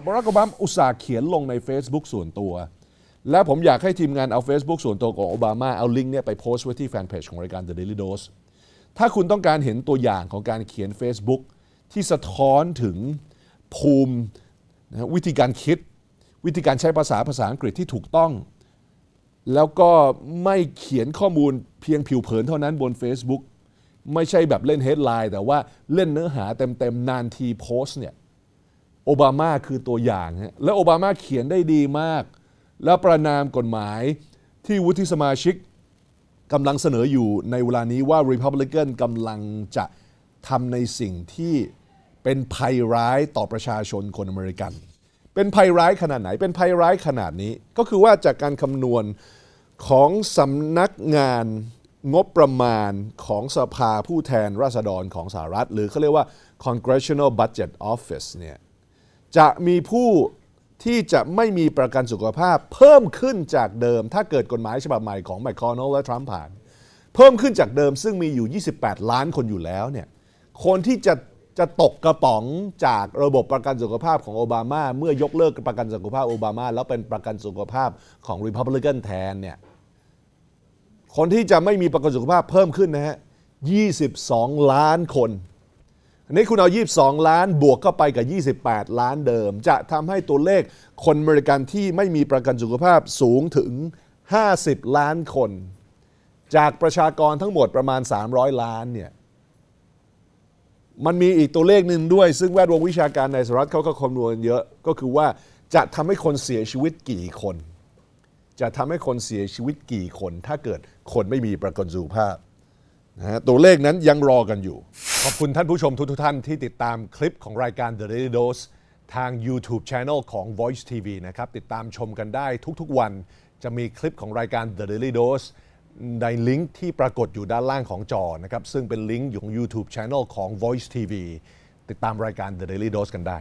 บรักโอบามอุตส่าห์เขียนลงใน Facebook ส่วนตัว และผมอยากให้ทีมงานเอา Facebook ส่วนตัวของโอบามาเอาลิงก์เนี่ยไปโพสต์ไว้ที่แฟนเพจของรายการ The Daily Dose ถ้าคุณต้องการเห็นตัวอย่างของการเขียน Facebook ที่สะท้อนถึงภูมิวิธีการคิดวิธีการใช้ภาษาภาษาอังกฤษที่ถูกต้อง แล้วก็ไม่เขียนข้อมูลเพียงผิวเผินเท่านั้นบน Facebook ไม่ใช่แบบเล่นเฮดไลน์แต่ว่าเล่นเนื้อหาเต็มๆนานทีโพสเนี่ยโอบามาคือตัวอย่างและโอบามาเขียนได้ดีมาก และประนามกฎหมายที่วุฒิสมาชิกกำลังเสนออยู่ในเวลานี้ว่า Republican กำลังจะทำในสิ่งที่เป็นภัยร้ายต่อประชาชนคนอเมริกัน เป็นภัยร้ายขนาดไหน เป็นภัยร้ายขนาดนี้ ก็คือว่าจากการคำนวณของสำนักงานงบประมาณของสภาผู้แทนราษฎรของสหรัฐ หรือเขาเรียกว่า Congressional Budget Office เนี่ยจะมีผู้ที่จะไม่มีประกันสุขภาพเพิ่มขึ้นจากเดิมถ้าเกิดกฎหมายฉบับใหม่ของไมคคอนอลและทรัมป์ผ่านเพิ่มขึ้นจากเดิมซึ่งมีอยู่ 28 ล้านคนอยู่แล้วเนี่ยคนที่จะจะตกกระป๋องจากระบบประกันสุขภาพของโอบามาเมื่อยกเลิกประกันสุขภาพโอบามา แล้วเป็นประกันสุขภาพของริพับลิกันแทนเนี่ยคนที่จะไม่มีประกันสุขภาพเพิ่มขึ้นนะฮะ 22 ล้านคนนี้คุณเอา 22 ล้าน บวกเข้าไปกับ 28 ล้านเดิม จะทำให้ตัวเลขคนบริการที่ไม่มีประกันสุขภาพสูงถึง 50 ล้านคน จากประชากรทั้งหมดประมาณ 300 ล้านเนี่ย มันมีอีกตัวเลขหนึ่งด้วย ซึ่งแวดวงวิชาการในสหรัฐเขาก็คำนวณเยอะ ก็คือว่าจะทำให้คนเสียชีวิตกี่คน จะทำให้คนเสียชีวิตกี่คน ถ้าเกิดคนไม่มีประกันสุขภาพนะฮะตัวเลขนั้นยังรอกันอยู่ ขอบคุณท่านผู้ชมทุกๆท่านที่ติดตามคลิปของรายการ The Daily Dose ทาง YouTube Channel ของ Voice TV นะครับ ติดตามชมกันได้ทุกๆวัน จะมีคลิปของรายการ The Daily Dose ในลิงก์ที่ปรากฏอยู่ด้านล่างของจอ นะครับซึ่งเป็นลิงก์ของ YouTube Channel ของ Voice TV ติดตามรายการ The Daily Dose กันได้